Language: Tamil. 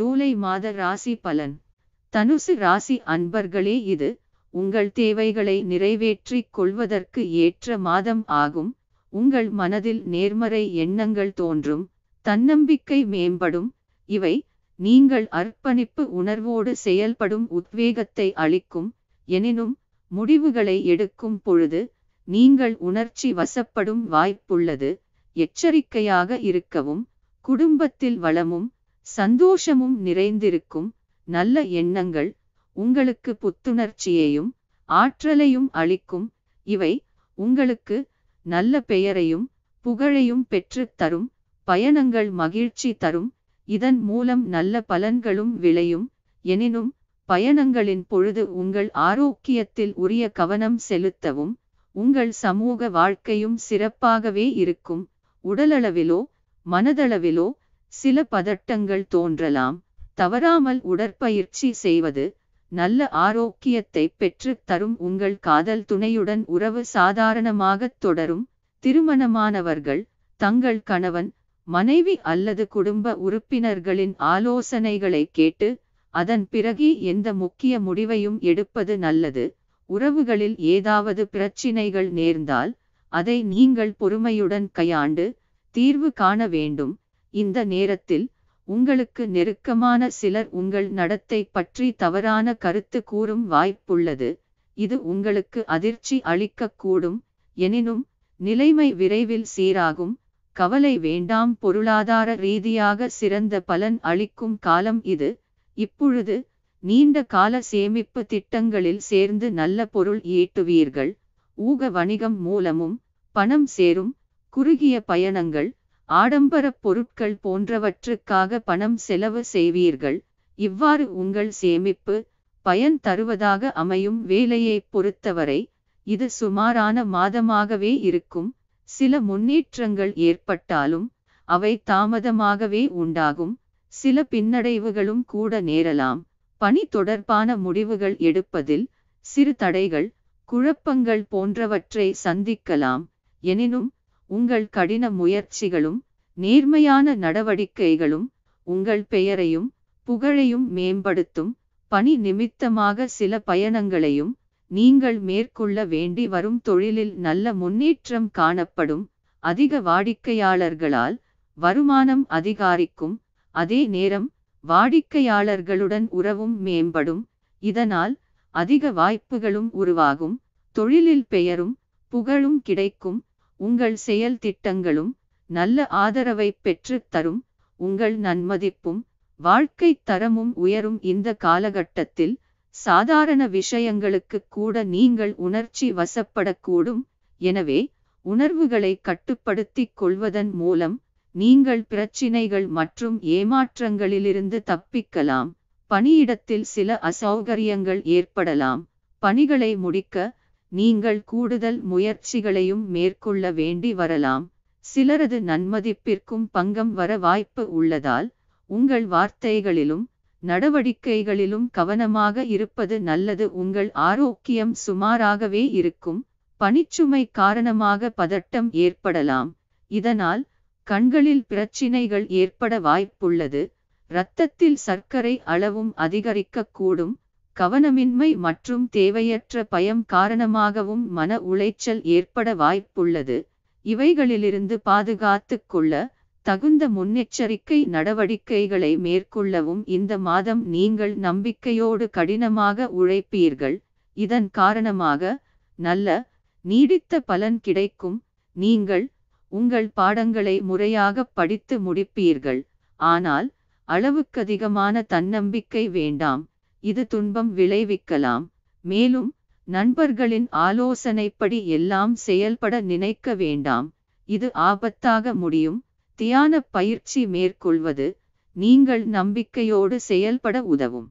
ஜூலை மாத ராசி பலன் தனுசு ராசி அன்பர்களே இது உங்கள் தேவைகளை நிறைவேற்றிக் கொள்வதற்கு ஏற்ற மாதம் ஆகும் உங்கள் மனதில் நேர்மறை எண்ணங்கள் தோன்றும் தன்னம்பிக்கை மேம்படும் இவை நீங்கள் அர்ப்பணிப்பு உணர்வோடு செயல்படும் உத்வேகத்தை அளிக்கும் எனினும் முடிவுகளை எடுக்கும் பொழுது நீங்கள் உணர்ச்சி வசப்படும் வாய்ப்புள்ளது எச்சரிக்கையாக இருக்கவும் குடும்பத்தில் வளமும் சந்தோஷமும் நிறைந்திருக்கும் நல்ல எண்ணங்கள் உங்களுக்கு புத்துணர்ச்சியையும் ஆற்றலையும் அளிக்கும் இவை உங்களுக்கு நல்ல பெயரையும் புகழையும் பெற்று தரும் பயணங்கள் மகிழ்ச்சி தரும் இதன் மூலம் நல்ல பலன்களும் விளையும் எனினும் பயணங்களின் பொழுது உங்கள் ஆரோக்கியத்தில் உரிய கவனம் செலுத்தவும் உங்கள் சமூக வாழ்க்கையும் சிறப்பாகவே இருக்கும் உடலளவிலோ மனதளவிலோ சில பதட்டங்கள் தோன்றலாம் தவறாமல் உடற்பயிற்சி செய்வது நல்ல ஆரோக்கியத்தை பெற்று தரும் உங்கள் காதல் துணையுடன் உறவு சாதாரணமாக தொடரும் திருமணமானவர்கள் தங்கள் கணவன் மனைவி அல்லது குடும்ப உறுப்பினர்களின் ஆலோசனைகளை கேட்டு அதன் பிறகு எந்த முக்கிய முடிவையும் எடுப்பது நல்லது உறவுகளில் ஏதாவது பிரச்சினைகள் நேர்ந்தால் அதை நீங்கள் பொறுமையுடன் கையாண்டு தீர்வு காண வேண்டும் இந்த நேரத்தில் உங்களுக்கு நெருக்கமான சிலர் உங்கள் நடத்தை பற்றி தவறான கருத்து கூறும் வாய்ப்புள்ளது இது உங்களுக்கு அதிர்ச்சி அளிக்கக்கூடும் எனினும் நிலைமை விரைவில் சீராகும் கவலை வேண்டாம் பொருளாதார ரீதியாக சிறந்த பலன் அளிக்கும் காலம் இது இப்பொழுது நீண்ட கால சேமிப்பு திட்டங்களில் சேர்ந்து நல்ல பொருள் ஈட்டுவீர்கள் ஊக வணிகம் மூலமும் பணம் சேரும் குறுகிய பயணங்கள் ஆடம்பரப் பொருட்கள் போன்றவற்றுக்காக பணம் செலவு செய்வீர்கள் இவ்வாறு உங்கள் சேமிப்பு பயன் தருவதாக அமையும் வேலையை பொறுத்தவரை இது சுமாரான மாதமாகவே இருக்கும் சில முன்னேற்றங்கள் ஏற்பட்டாலும் அவை தாமதமாகவே உண்டாகும் சில பின்னடைவுகளும் கூட நேரலாம் பணி தொடர்பான முடிவுகள் எடுப்பதில் சிறு தடைகள் குழப்பங்கள் போன்றவற்றை சந்திக்கலாம் எனினும் உங்கள் கடின முயற்சிகளும் நேர்மையான நடவடிக்கைகளும் உங்கள் பெயரையும் புகழையும் மேம்படுத்தும் பணி நிமித்தமாக சில பயணங்களையும் நீங்கள் மேற்கொள்ள வேண்டி வரும் தொழிலில் நல்ல முன்னேற்றம் காணப்படும் அதிக வாடிக்கையாளர்களால் வருமானம் அதிகாரிக்கும் அதே நேரம் வாடிக்கையாளர்களுடன் உறவும் மேம்படும் இதனால் அதிக வாய்ப்புகளும் உருவாகும் தொழிலில் பெயரும் புகழும் கிடைக்கும் உங்கள் செயல் திட்டங்களும் நல்ல ஆதரவை பெற்று தரும் உங்கள் நன்மதிப்பும் வாழ்க்கை தரமும் உயரும் இந்த காலகட்டத்தில் சாதாரண விஷயங்களுக்கு கூட நீங்கள் உணர்ச்சி வசப்படக்கூடும் எனவே உணர்வுகளை கட்டுப்படுத்திக் கொள்வதன் மூலம் நீங்கள் பிரச்சினைகள் மற்றும் ஏமாற்றங்களிலிருந்து தப்பிக்கலாம் பணியிடத்தில் சில அசௌகரியங்கள் ஏற்படலாம் பணிகளை முடிக்க நீங்கள் கூடுதல் முயற்சிகளையும் மேற்கொள்ள வேண்டி வரலாம் சிலரது நன்மதிப்பிற்கும் பங்கம் வர வாய்ப்பு உள்ளதால் உங்கள் வார்த்தைகளிலும் நடவடிக்கைகளிலும் கவனமாக இருப்பது நல்லது உங்கள் ஆரோக்கியம் சுமாராகவே இருக்கும் பனிச்சுமை காரணமாக பதட்டம் ஏற்படலாம் இதனால் கண்களில் பிரச்சினைகள் ஏற்பட வாய்ப்புள்ளது இரத்தத்தில் சர்க்கரை அளவும் அதிகரிக்கக்கூடும் கவனமின்மை மற்றும் தேவையற்ற பயம் காரணமாகவும் மன உளைச்சல் ஏற்பட வாய்ப்புள்ளது இவைகளிலிருந்து பாதுகாத்துக் கொள்ள தகுந்த முன்னெச்சரிக்கை நடவடிக்கைகளை மேற்கொள்ளவும் இந்த மாதம் நீங்கள் நம்பிக்கையோடு கடினமாக உழைப்பீர்கள் இதன் காரணமாக நல்ல நீடித்த பலன் கிடைக்கும் நீங்கள் உங்கள் பாடங்களை முறையாக படித்து முடிப்பீர்கள் ஆனால் அளவுக்கதிகமான தன்னம்பிக்கை வேண்டாம் இது துன்பம் விளைவிக்கலாம் மேலும் நண்பர்களின் ஆலோசனைப்படி எல்லாம் செயல்பட நினைக்க வேண்டாம் இது ஆபத்தாக முடியும் தியான பயிற்சி மேற்கொள்வது நீங்கள் நம்பிக்கையோடு செயல்பட உதவும்